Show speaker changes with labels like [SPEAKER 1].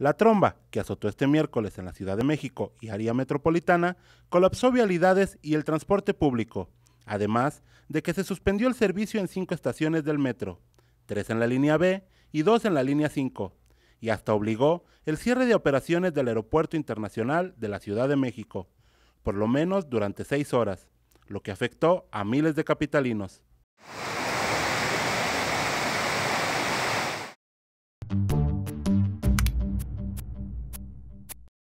[SPEAKER 1] La tromba, que azotó este miércoles en la Ciudad de México y área metropolitana, colapsó vialidades y el transporte público, además de que se suspendió el servicio en cinco estaciones del metro, tres en la línea B y dos en la línea 5, y hasta obligó el cierre de operaciones del Aeropuerto Internacional de la Ciudad de México, por lo menos durante seis horas, lo que afectó a miles de capitalinos.